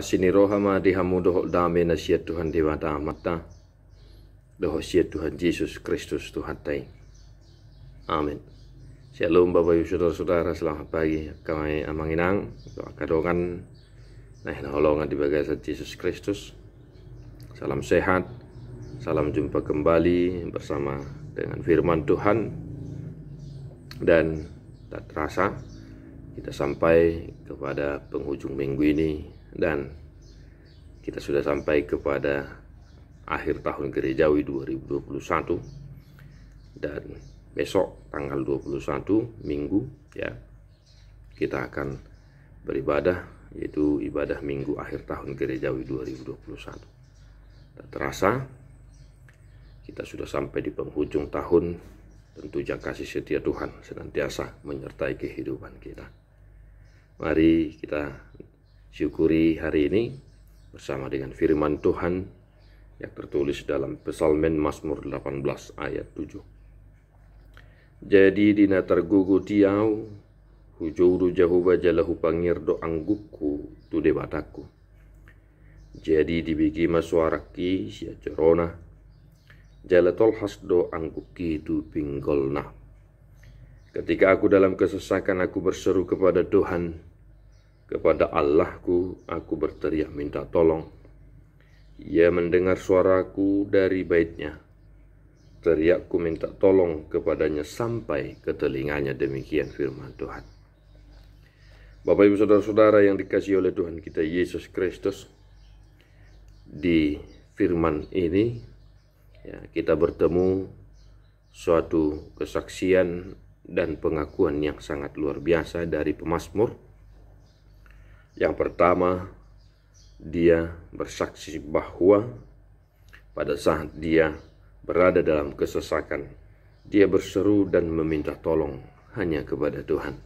asini rohama dihamu dohok dame nasihat Tuhan dewa mata dohok siat Tuhan Yesus Kristus Tuhan tai amin Shalom Bapak Ibu Saudara-saudara selamat pagi kami amanginang kadongan nah nolongan di bagasan Yesus Kristus salam sehat salam jumpa kembali bersama dengan firman Tuhan dan tak terasa kita sampai kepada penghujung minggu ini dan kita sudah sampai kepada akhir tahun gerejawi 2021 dan besok tanggal 21 Minggu ya kita akan beribadah yaitu ibadah Minggu akhir tahun gerejawi 2021. Tak terasa kita sudah sampai di penghujung tahun tentu jaga kasih setia Tuhan senantiasa menyertai kehidupan kita. Mari kita syukuri hari ini bersama dengan firman Tuhan yang tertulis dalam Pesalmen Mazmur 18 ayat 7. Jadi dina tergugu tiau hujuru jahuba jalahu pangir do anggukku tu debataku. Jadi dibigi masuaraki sia corona jalatol do angguki tu pinggolna. Ketika aku dalam kesesakan aku berseru kepada Tuhan, kepada Allahku aku berteriak minta tolong. Ia mendengar suaraku dari baitnya. Teriakku minta tolong kepadanya sampai ke telinganya demikian firman Tuhan. Bapak ibu saudara-saudara yang dikasihi oleh Tuhan kita Yesus Kristus. Di firman ini ya, kita bertemu suatu kesaksian dan pengakuan yang sangat luar biasa dari pemasmur. Yang pertama, dia bersaksi bahwa pada saat dia berada dalam kesesakan, dia berseru dan meminta tolong hanya kepada Tuhan.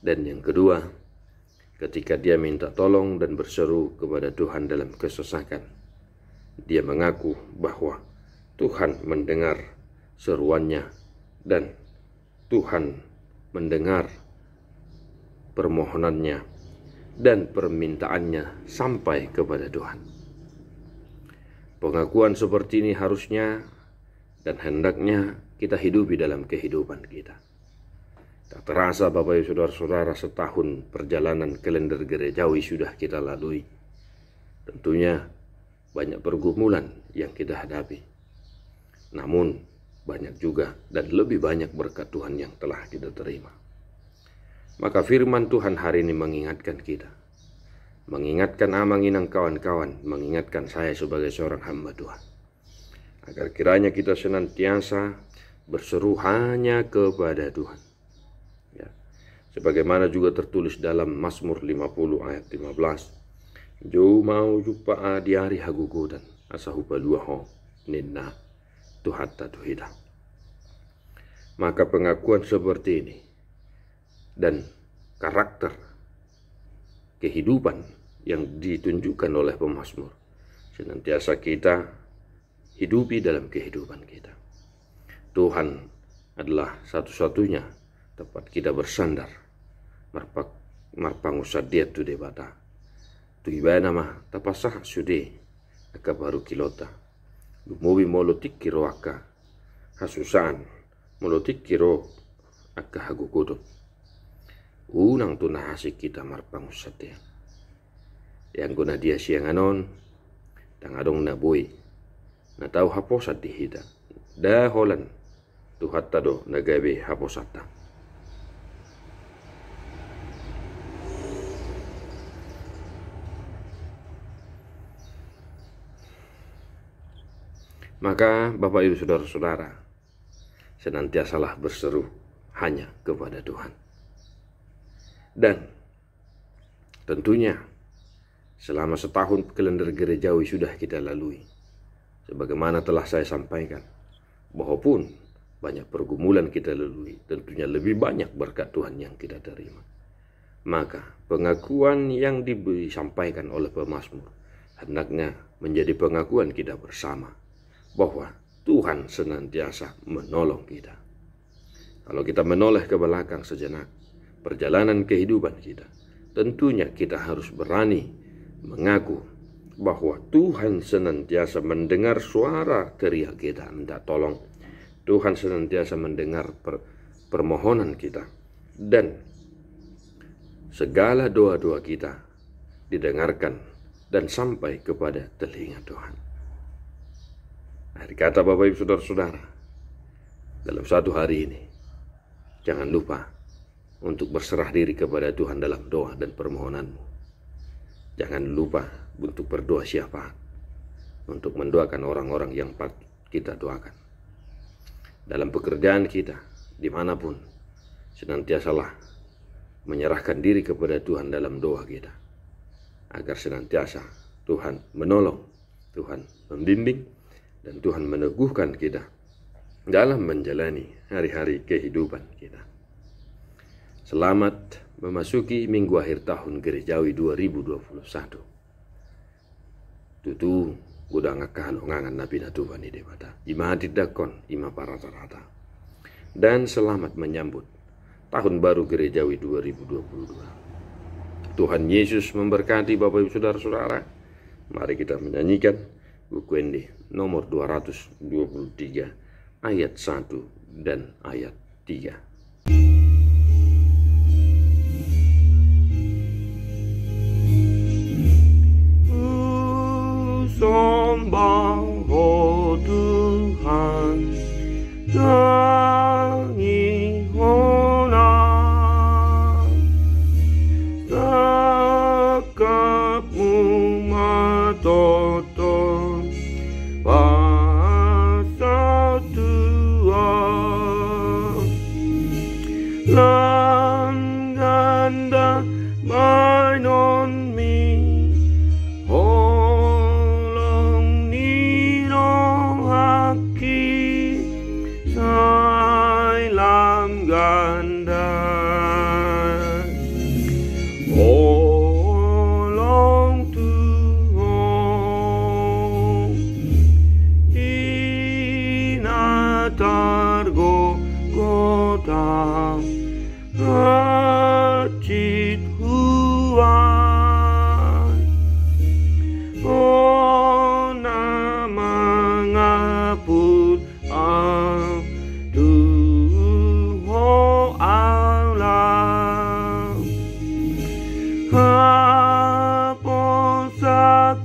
Dan yang kedua, ketika dia minta tolong dan berseru kepada Tuhan dalam kesesakan, dia mengaku bahwa Tuhan mendengar seruannya dan Tuhan mendengar permohonannya dan permintaannya sampai kepada Tuhan. Pengakuan seperti ini harusnya dan hendaknya kita hidupi dalam kehidupan kita. Tak terasa Bapak Ibu Saudara-saudara setahun perjalanan kalender gerejawi sudah kita lalui. Tentunya banyak pergumulan yang kita hadapi. Namun banyak juga dan lebih banyak berkat Tuhan yang telah kita terima. Maka firman Tuhan hari ini mengingatkan kita. Mengingatkan Amanginang kawan-kawan, mengingatkan saya sebagai seorang hamba Tuhan. Agar kiranya kita senantiasa berseru hanya kepada Tuhan. Ya. Sebagaimana juga tertulis dalam Mazmur 50 ayat 15. Jauh mau jumpa di hari hagugudan asahupa dua ho ninna tuhatta tuhida. Maka pengakuan seperti ini dan karakter kehidupan yang ditunjukkan oleh pemazmur. Senantiasa kita hidupi dalam kehidupan kita. Tuhan adalah satu-satunya tempat kita bersandar. marpa marpangusad dia tu debata. Tu ibana mah tapasah sude akabaru kilota. mubi molotik kiro akka. Hasusan molotik kiro akka hagukodot unang tuna asik kita marpang ya. yang guna dia siang anon tangadong na boy na tau haposat di hida da holan tu hatta do na gabe haposata Maka Bapak Ibu Saudara-saudara senantiasalah berseru hanya kepada Tuhan. Dan tentunya selama setahun kalender gerejawi sudah kita lalui. Sebagaimana telah saya sampaikan, bahwa pun banyak pergumulan kita lalui, tentunya lebih banyak berkat Tuhan yang kita terima. Maka pengakuan yang disampaikan oleh pemazmur hendaknya menjadi pengakuan kita bersama bahwa Tuhan senantiasa menolong kita. Kalau kita menoleh ke belakang sejenak, perjalanan kehidupan kita, tentunya kita harus berani mengaku bahwa Tuhan senantiasa mendengar suara teriak kita minta tolong. Tuhan senantiasa mendengar per, permohonan kita dan segala doa-doa kita didengarkan dan sampai kepada telinga Tuhan. Akhir kata Bapak Ibu Saudara-saudara, dalam satu hari ini, jangan lupa untuk berserah diri kepada Tuhan dalam doa dan permohonanmu. Jangan lupa untuk berdoa siapa, untuk mendoakan orang-orang yang patut kita doakan. Dalam pekerjaan kita, dimanapun, senantiasalah menyerahkan diri kepada Tuhan dalam doa kita. Agar senantiasa Tuhan menolong, Tuhan membimbing, dan Tuhan meneguhkan kita dalam menjalani hari-hari kehidupan kita. Selamat memasuki minggu akhir tahun Gerejawi 2021. Tutu gudang akan ongangan nabi natuban ide Imahati ima didakon ima para rata dan selamat menyambut tahun baru gerejawi 2022 Tuhan Yesus memberkati Bapak Ibu Saudara-saudara mari kita menyanyikan buku ini nomor 223 ayat 1 dan ayat 3 Somba hona I all long to home in